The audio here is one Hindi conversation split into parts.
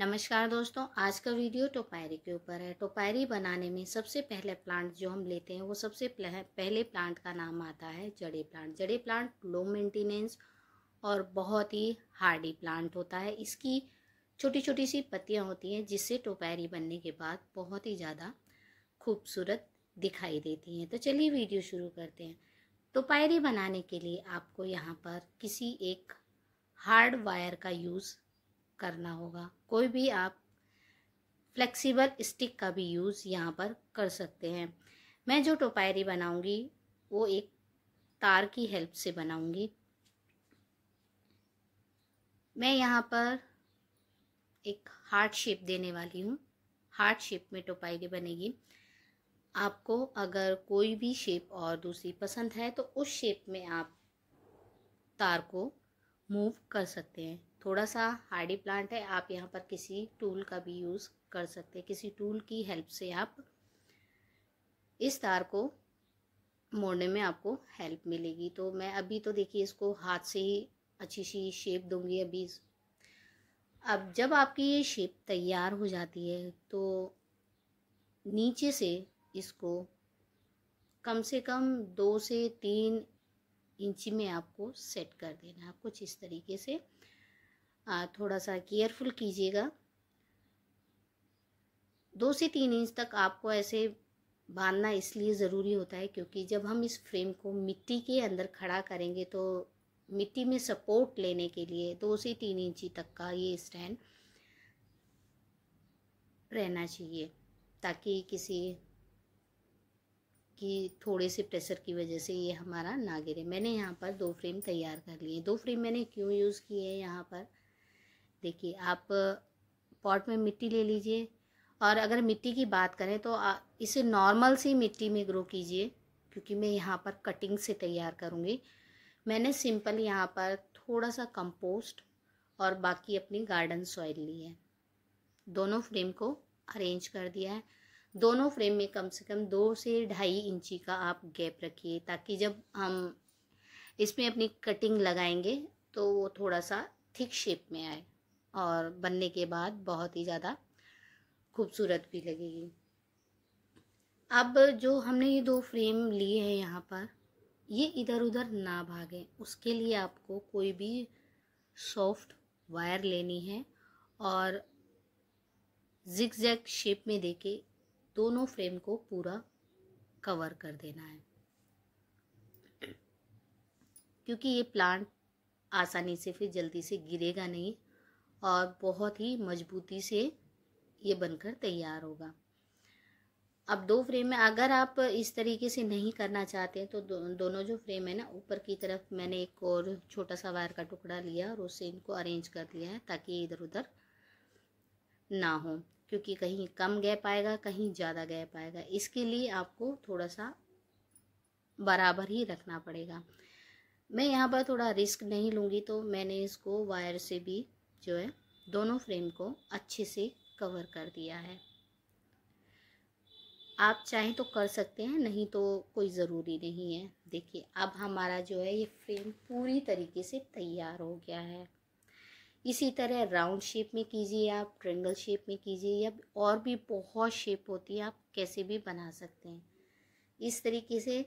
नमस्कार दोस्तों आज का वीडियो टोपायरी के ऊपर है टोपायरी बनाने में सबसे पहले प्लांट जो हम लेते हैं वो सबसे पहले प्लांट का नाम आता है जड़े प्लांट जड़े प्लांट लो मेंटेनेंस और बहुत ही हार्डी प्लांट होता है इसकी छोटी छोटी सी पत्तियाँ होती हैं जिससे टोपायरी बनने के बाद बहुत ही ज़्यादा खूबसूरत दिखाई देती हैं तो चलिए वीडियो शुरू करते हैं टोपायरी बनाने के लिए आपको यहाँ पर किसी एक हार्ड वायर का यूज़ करना होगा कोई भी आप फ्लेक्सिबल स्टिक का भी यूज़ यहाँ पर कर सकते हैं मैं जो टोपायरी बनाऊँगी वो एक तार की हेल्प से बनाऊँगी मैं यहाँ पर एक हार्ट शेप देने वाली हूँ हार्ट शेप में टोपायरी बनेगी आपको अगर कोई भी शेप और दूसरी पसंद है तो उस शेप में आप तार को मूव कर सकते हैं थोड़ा सा हार्डी प्लांट है आप यहाँ पर किसी टूल का भी यूज़ कर सकते हैं किसी टूल की हेल्प से आप इस तार को मोड़ने में आपको हेल्प मिलेगी तो मैं अभी तो देखिए इसको हाथ से ही अच्छी सी शेप दूंगी अभी अब जब आपकी ये शेप तैयार हो जाती है तो नीचे से इसको कम से कम दो से तीन इंची में आपको सेट कर देना है कुछ इस तरीके से आ, थोड़ा सा केयरफुल कीजिएगा दो से तीन इंच तक आपको ऐसे बांधना इसलिए ज़रूरी होता है क्योंकि जब हम इस फ्रेम को मिट्टी के अंदर खड़ा करेंगे तो मिट्टी में सपोर्ट लेने के लिए दो से तीन इंची तक का ये स्टैंड रहना चाहिए ताकि किसी कि थोड़े से प्रेशर की वजह से ये हमारा ना गिरे मैंने यहाँ पर दो फ्रेम तैयार कर लिए दो फ्रेम मैंने क्यों यूज़ किए हैं यहाँ पर देखिए आप पॉट में मिट्टी ले लीजिए और अगर मिट्टी की बात करें तो इसे नॉर्मल सी मिट्टी में ग्रो कीजिए क्योंकि मैं यहाँ पर कटिंग से तैयार करूँगी मैंने सिंपल यहाँ पर थोड़ा सा कंपोस्ट और बाकी अपनी गार्डन सॉइल ली है दोनों फ्रेम को अरेंज कर दिया है दोनों फ्रेम में कम से कम दो से ढाई इंची का आप गैप रखिए ताकि जब हम इसमें अपनी कटिंग लगाएंगे तो वो थोड़ा सा थिक शेप में आए और बनने के बाद बहुत ही ज़्यादा खूबसूरत भी लगेगी अब जो हमने ये दो फ्रेम लिए हैं यहाँ पर ये इधर उधर ना भागें उसके लिए आपको कोई भी सॉफ्ट वायर लेनी है और जिक जैग शेप में देके दोनों फ्रेम को पूरा कवर कर देना है क्योंकि ये प्लांट आसानी से फिर जल्दी से गिरेगा नहीं और बहुत ही मजबूती से ये बनकर तैयार होगा अब दो फ्रेम में अगर आप इस तरीके से नहीं करना चाहते हैं तो दो, दोनों जो फ्रेम है ना ऊपर की तरफ मैंने एक और छोटा सा वायर का टुकड़ा लिया और उससे इनको अरेंज कर दिया है ताकि इधर उधर ना हो क्योंकि कहीं कम गैप आएगा कहीं ज़्यादा गैप आएगा इसके लिए आपको थोड़ा सा बराबर ही रखना पड़ेगा मैं यहाँ पर थोड़ा रिस्क नहीं लूँगी तो मैंने इसको वायर से भी जो है दोनों फ्रेम को अच्छे से कवर कर दिया है आप चाहें तो कर सकते हैं नहीं तो कोई ज़रूरी नहीं है देखिए अब हमारा जो है ये फ्रेम पूरी तरीके से तैयार हो गया है इसी तरह राउंड शेप में कीजिए आप ट्रेंगल शेप में कीजिए या और भी बहुत शेप होती है आप कैसे भी बना सकते हैं इस तरीके से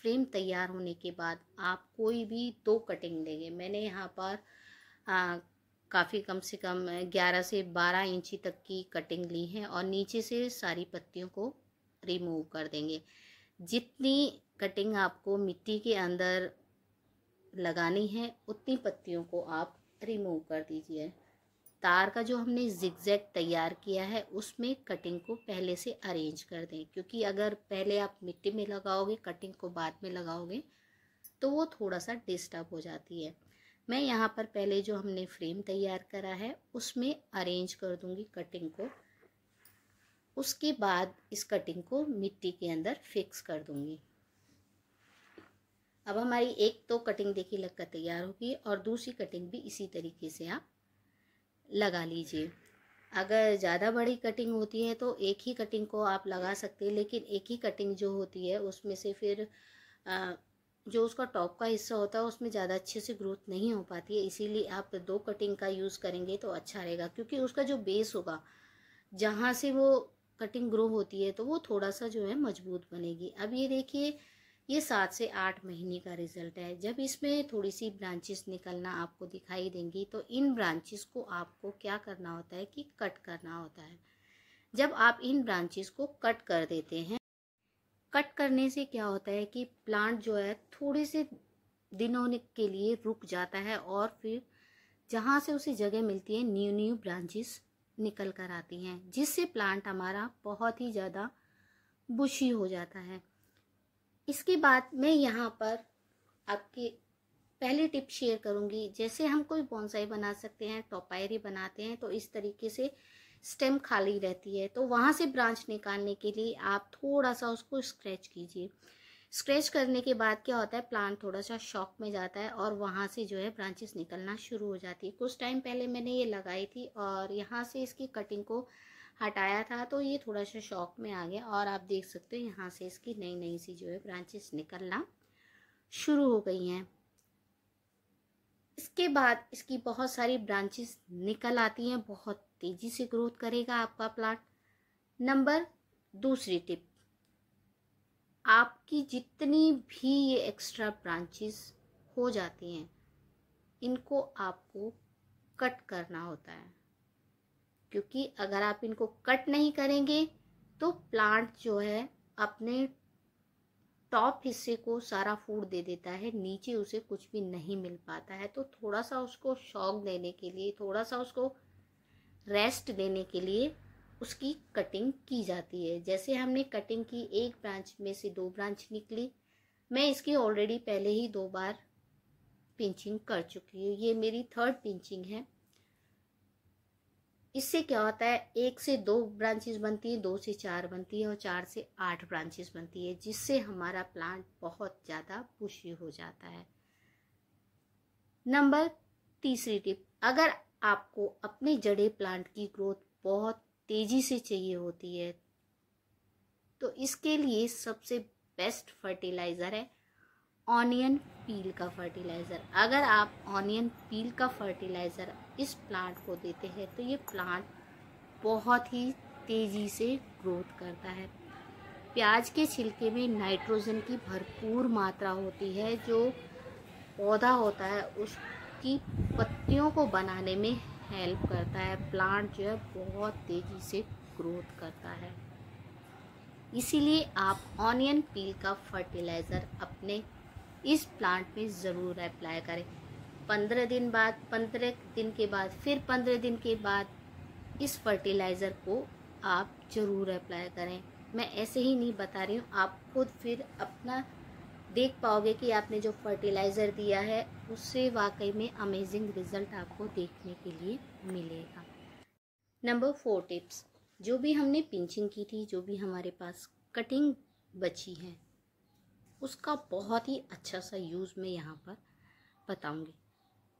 फ्रेम तैयार होने के बाद आप कोई भी दो कटिंग लेंगे मैंने यहाँ पर काफ़ी कम से कम ग्यारह से बारह इंची तक की कटिंग ली है और नीचे से सारी पत्तियों को रिमूव कर देंगे जितनी कटिंग आपको मिट्टी के अंदर लगानी है उतनी पत्तियों को आप रिमूव कर दीजिए तार का जो हमने जिगजैग तैयार किया है उसमें कटिंग को पहले से अरेंज कर दें क्योंकि अगर पहले आप मिट्टी में लगाओगे कटिंग को बाद में लगाओगे तो वो थोड़ा सा डिस्टर्ब हो जाती है मैं यहाँ पर पहले जो हमने फ्रेम तैयार करा है उसमें अरेंज कर दूँगी कटिंग को उसके बाद इस कटिंग को मिट्टी के अंदर फिक्स कर दूँगी अब हमारी एक तो कटिंग देखिए लगकर तैयार होगी और दूसरी कटिंग भी इसी तरीके से आप लगा लीजिए अगर ज़्यादा बड़ी कटिंग होती है तो एक ही कटिंग को आप लगा सकते हैं लेकिन एक ही कटिंग जो होती है उसमें से फिर जो उसका टॉप का हिस्सा होता है उसमें ज़्यादा अच्छे से ग्रोथ नहीं हो पाती है इसीलिए आप दो कटिंग का यूज़ करेंगे तो अच्छा रहेगा क्योंकि उसका जो बेस होगा जहाँ से वो कटिंग ग्रो होती है तो वो थोड़ा सा जो है मजबूत बनेगी अब ये देखिए ये सात से आठ महीने का रिजल्ट है जब इसमें थोड़ी सी ब्रांचेस निकलना आपको दिखाई देंगी तो इन ब्रांचेस को आपको क्या करना होता है कि कट करना होता है जब आप इन ब्रांचेस को कट कर देते हैं कट करने से क्या होता है कि प्लांट जो है थोड़े से दिनों के लिए रुक जाता है और फिर जहाँ से उसे जगह मिलती है न्यू न्यू ब्रांचेस निकल कर आती हैं जिससे प्लांट हमारा बहुत ही ज़्यादा बुशी हो जाता है इसके बाद मैं यहाँ पर आपकी पहली टिप शेयर करूँगी जैसे हम कोई बॉन्साई बना सकते हैं टोपायरी बनाते हैं तो इस तरीके से स्टेम खाली रहती है तो वहाँ से ब्रांच निकालने के लिए आप थोड़ा सा उसको स्क्रैच कीजिए स्क्रैच करने के बाद क्या होता है प्लांट थोड़ा सा शॉक में जाता है और वहाँ से जो है ब्रांचेस निकलना शुरू हो जाती है कुछ टाइम पहले मैंने ये लगाई थी और यहाँ से इसकी कटिंग को हटाया था तो ये थोड़ा सा शौक में आ गया और आप देख सकते हो यहाँ से इसकी नई नई सी जो है ब्रांचेस निकलना शुरू हो गई हैं इसके बाद इसकी बहुत सारी ब्रांचेस निकल आती हैं बहुत तेज़ी से ग्रोथ करेगा आपका प्लांट नंबर दूसरी टिप आपकी जितनी भी ये एक्स्ट्रा ब्रांचेस हो जाती हैं इनको आपको कट करना होता है क्योंकि अगर आप इनको कट नहीं करेंगे तो प्लांट जो है अपने टॉप हिस्से को सारा फूड दे देता है नीचे उसे कुछ भी नहीं मिल पाता है तो थोड़ा सा उसको शौक देने के लिए थोड़ा सा उसको रेस्ट देने के लिए उसकी कटिंग की जाती है जैसे हमने कटिंग की एक ब्रांच में से दो ब्रांच निकली मैं इसकी ऑलरेडी पहले ही दो बार पिंचिंग कर चुकी हूँ ये मेरी थर्ड पिंचिंग है इससे क्या होता है एक से दो ब्रांचेस बनती है दो से चार बनती है और चार से आठ ब्रांचेस बनती है जिससे हमारा प्लांट बहुत ज़्यादा पुशी हो जाता है नंबर तीसरी टिप अगर आपको अपने जड़े प्लांट की ग्रोथ बहुत तेज़ी से चाहिए होती है तो इसके लिए सबसे बेस्ट फर्टिलाइज़र है ऑनियन पील का फर्टिलाइज़र अगर आप ऑनियन पील का फर्टिलाइज़र इस प्लांट को देते हैं तो ये प्लांट बहुत ही तेज़ी से ग्रोथ करता है प्याज के छिलके में नाइट्रोजन की भरपूर मात्रा होती है जो पौधा होता है उसकी पत्तियों को बनाने में हेल्प करता है प्लांट जो है बहुत तेज़ी से ग्रोथ करता है इसीलिए आप ऑनियन पील का फर्टिलाइज़र अपने इस प्लांट में ज़रूर अप्लाई करें पंद्रह दिन बाद पंद्रह दिन के बाद फिर पंद्रह दिन के बाद इस फर्टिलाइज़र को आप ज़रूर अप्लाई करें मैं ऐसे ही नहीं बता रही हूँ आप खुद फिर अपना देख पाओगे कि आपने जो फर्टिलाइज़र दिया है उससे वाकई में अमेजिंग रिज़ल्ट आपको देखने के लिए मिलेगा नंबर फोर टिप्स जो भी हमने पिंचिंग की थी जो भी हमारे पास कटिंग बची है उसका बहुत ही अच्छा सा यूज़ मैं यहाँ पर बताऊँगी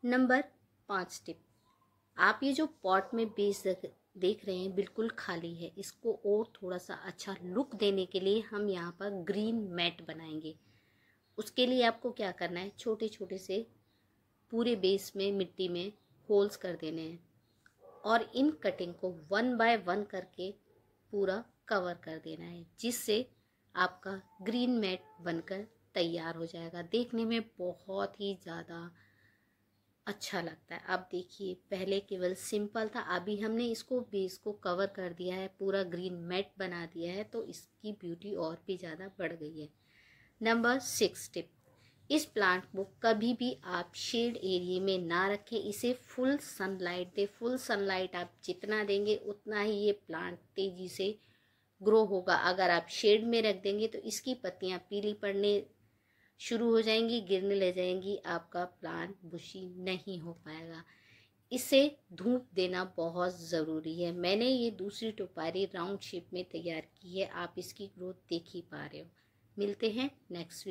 नंबर पाँच टिप आप ये जो पॉट में बेस देख रहे हैं बिल्कुल खाली है इसको और थोड़ा सा अच्छा लुक देने के लिए हम यहाँ पर ग्रीन मैट बनाएंगे उसके लिए आपको क्या करना है छोटे छोटे से पूरे बेस में मिट्टी में होल्स कर देने हैं और इन कटिंग को वन बाय वन करके पूरा कवर कर देना है जिससे आपका ग्रीन मैट बनकर तैयार हो जाएगा देखने में बहुत ही ज़्यादा अच्छा लगता है अब देखिए पहले केवल सिंपल था अभी हमने इसको बेस को कवर कर दिया है पूरा ग्रीन मैट बना दिया है तो इसकी ब्यूटी और भी ज़्यादा बढ़ गई है नंबर सिक्स टिप इस प्लांट को कभी भी आप शेड एरिए में ना रखें इसे फुल सनलाइट दे फुल सनलाइट आप जितना देंगे उतना ही ये प्लांट तेज़ी से ग्रो होगा अगर आप शेड में रख देंगे तो इसकी पत्तियाँ पीली पड़ने शुरू हो जाएंगी गिरने लग जाएंगी आपका प्लान बुशी नहीं हो पाएगा इसे धूप देना बहुत ज़रूरी है मैंने ये दूसरी टोपारी राउंड शेप में तैयार की है आप इसकी ग्रोथ देख ही पा रहे हो मिलते हैं नेक्स्ट